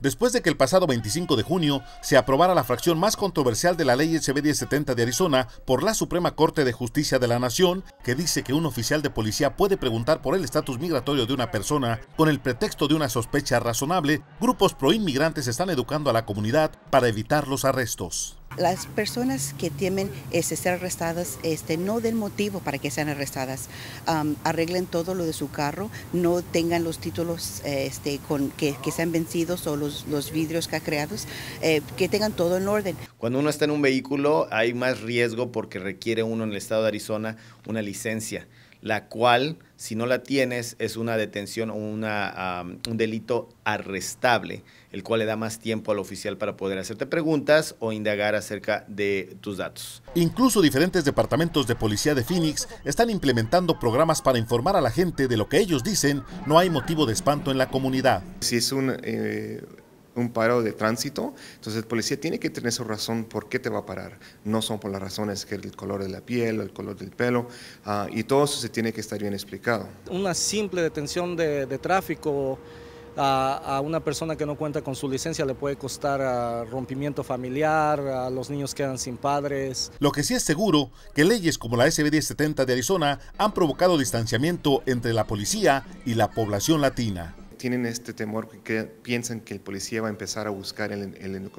Después de que el pasado 25 de junio se aprobara la fracción más controversial de la ley SB 1070 de Arizona por la Suprema Corte de Justicia de la Nación, que dice que un oficial de policía puede preguntar por el estatus migratorio de una persona con el pretexto de una sospecha razonable, grupos proinmigrantes están educando a la comunidad para evitar los arrestos. Las personas que temen ser arrestadas este, no den motivo para que sean arrestadas. arreglen todo lo de su carro, no tengan los títulos este, que, que sean vencidos o los, vidrios vidrios ha creados, eh, que tengan todo en orden. Cuando uno está en un vehículo hay más riesgo porque requiere uno en el estado de Arizona una licencia la cual, si no la tienes, es una detención o una, un delito arrestable, el cual le da más tiempo al oficial para poder hacerte preguntas o indagar acerca de tus datos. Incluso diferentes departamentos de policía de Phoenix están implementando programas para informar a la gente de lo que ellos dicen no hay motivo de espanto en la comunidad. Si es un... Eh, un paro de tránsito, entonces el policía tiene que tener su razón por qué te va a parar. No son por las razones que el color de la piel, el color del pelo, ah, y todo eso se tiene que estar bien explicado. Una simple detención de, tráfico a, una persona que no cuenta con su licencia le puede costar a ah, rompimiento familiar, a los niños quedan sin padres. Lo que sí es seguro, que leyes como la SB 1070 de Arizona han provocado distanciamiento entre la policía y la población latina tienen este temor que, piensan que el policía va a empezar a buscar el, el,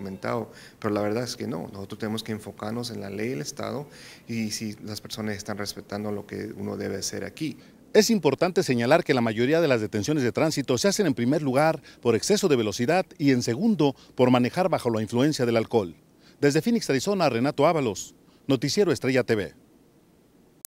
pero la verdad es que no, nosotros tenemos que enfocarnos en la ley del Estado y si las personas están respetando lo que uno debe hacer aquí. Es importante señalar que la mayoría de las detenciones de tránsito se hacen en primer lugar por exceso de velocidad y en segundo por manejar bajo la influencia del alcohol. Desde Phoenix, Arizona, Renato Ábalos, Noticiero Estrella TV.